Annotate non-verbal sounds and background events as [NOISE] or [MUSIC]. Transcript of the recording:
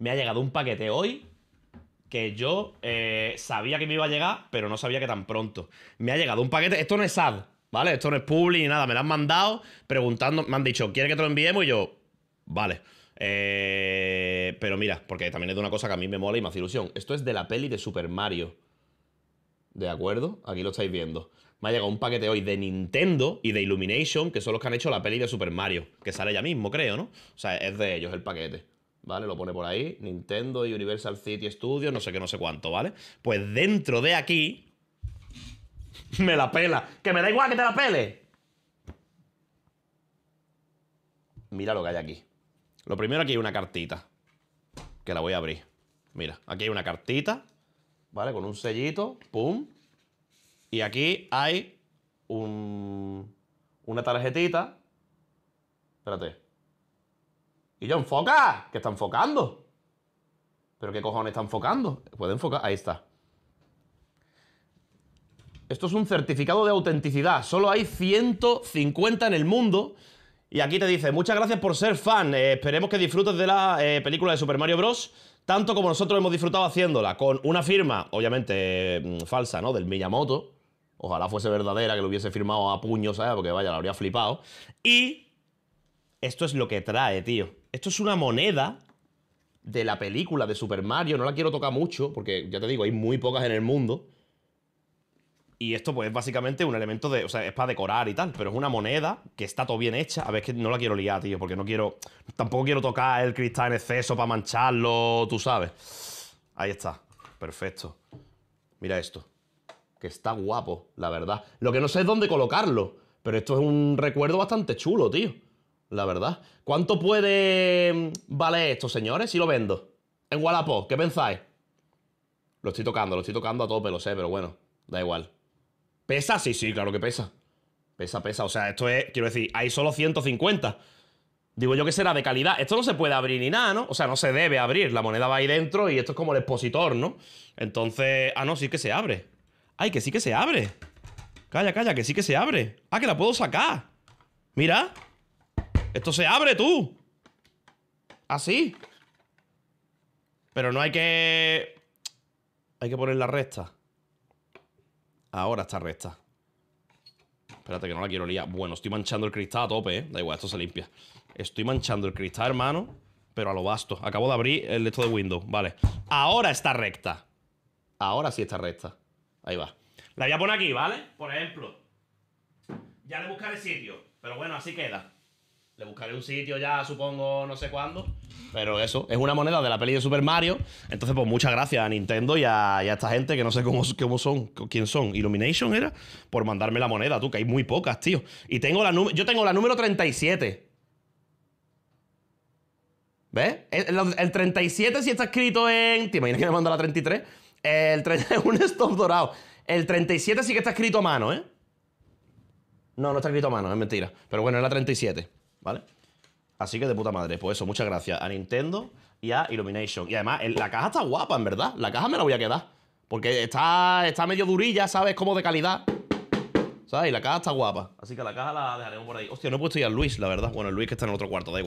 me ha llegado un paquete hoy que yo eh, sabía que me iba a llegar, pero no sabía que tan pronto. Me ha llegado un paquete, esto no es ad, ¿vale? Esto no es publi ni nada, me lo han mandado preguntando, me han dicho, ¿quiere que te lo enviemos? Y yo, vale. Eh, pero mira, porque también es de una cosa que a mí me mola y me hace ilusión. Esto es de la peli de Super Mario. ¿De acuerdo? Aquí lo estáis viendo. Me ha llegado un paquete hoy de Nintendo y de Illumination, que son los que han hecho la peli de Super Mario, que sale ya mismo, creo, ¿no? O sea, es de ellos el paquete. ¿vale? Lo pone por ahí, Nintendo y Universal City Studios, no sé qué, no sé cuánto, ¿vale? Pues dentro de aquí me la pela, que me da igual que te la pele. Mira lo que hay aquí. Lo primero aquí hay una cartita, que la voy a abrir. Mira, aquí hay una cartita, ¿vale? Con un sellito, pum. Y aquí hay un, una tarjetita. Espérate. Y yo, enfoca, que está enfocando. ¿Pero qué cojones está enfocando? Puede enfocar, ahí está. Esto es un certificado de autenticidad. Solo hay 150 en el mundo. Y aquí te dice, muchas gracias por ser fan. Eh, esperemos que disfrutes de la eh, película de Super Mario Bros. Tanto como nosotros hemos disfrutado haciéndola. Con una firma, obviamente, mm, falsa, ¿no? Del Miyamoto. Ojalá fuese verdadera, que lo hubiese firmado a puños, ¿sabes? Porque vaya, la habría flipado. Y esto es lo que trae, tío. Esto es una moneda de la película de Super Mario. No la quiero tocar mucho, porque ya te digo, hay muy pocas en el mundo. Y esto, pues, es básicamente un elemento de. O sea, es para decorar y tal, pero es una moneda que está todo bien hecha. A ver, es que no la quiero liar, tío, porque no quiero. Tampoco quiero tocar el cristal en exceso para mancharlo, tú sabes. Ahí está. Perfecto. Mira esto. Que está guapo, la verdad. Lo que no sé es dónde colocarlo, pero esto es un recuerdo bastante chulo, tío la verdad. ¿Cuánto puede mm, valer esto, señores, si lo vendo? En Wallapop, ¿qué pensáis? Lo estoy tocando, lo estoy tocando a todo lo sé, pero bueno, da igual. ¿Pesa? Sí, sí, claro que pesa. Pesa, pesa. O sea, esto es, quiero decir, hay solo 150. Digo yo que será de calidad. Esto no se puede abrir ni nada, ¿no? O sea, no se debe abrir. La moneda va ahí dentro y esto es como el expositor, ¿no? Entonces, ah, no, sí que se abre. Ay, que sí que se abre. Calla, calla, que sí que se abre. Ah, que la puedo sacar. Mira. Esto se abre, tú. Así. Pero no hay que... Hay que poner la recta. Ahora está recta. Espérate que no la quiero liar. Bueno, estoy manchando el cristal a tope, ¿eh? Da igual, esto se limpia. Estoy manchando el cristal, hermano. Pero a lo basto. Acabo de abrir el esto de Windows. Vale. Ahora está recta. Ahora sí está recta. Ahí va. La voy a poner aquí, ¿vale? Por ejemplo. Ya le buscaré sitio. Pero bueno, así queda. Le buscaré un sitio ya, supongo, no sé cuándo. Pero eso, es una moneda de la peli de Super Mario. Entonces, pues muchas gracias a Nintendo y a, esta gente que no sé cómo, cómo, son, quién son. Illumination era, por mandarme la moneda, tú, que hay muy pocas, tío. Y tengo la yo tengo la número 37. ¿Ves? El, 37 sí está escrito en... ¿Te imaginas que me manda la 33? El 31 [LAUGHS] es un stop dorado. El 37 sí que está escrito a mano, ¿eh? No, no está escrito a mano, es mentira. Pero bueno, es la 37. ¿vale? Así que de puta madre. Pues eso, muchas gracias a Nintendo y a Illumination. Y además, la caja está guapa, en verdad. La caja me la voy a quedar. Porque está, está medio durilla, ¿sabes? Como de calidad. ¿Sabes? Y la caja está guapa. Así que la caja la dejaremos por ahí. Hostia, no he puesto ya a Luis, la verdad. Bueno, el Luis que está en otro cuarto, de igual.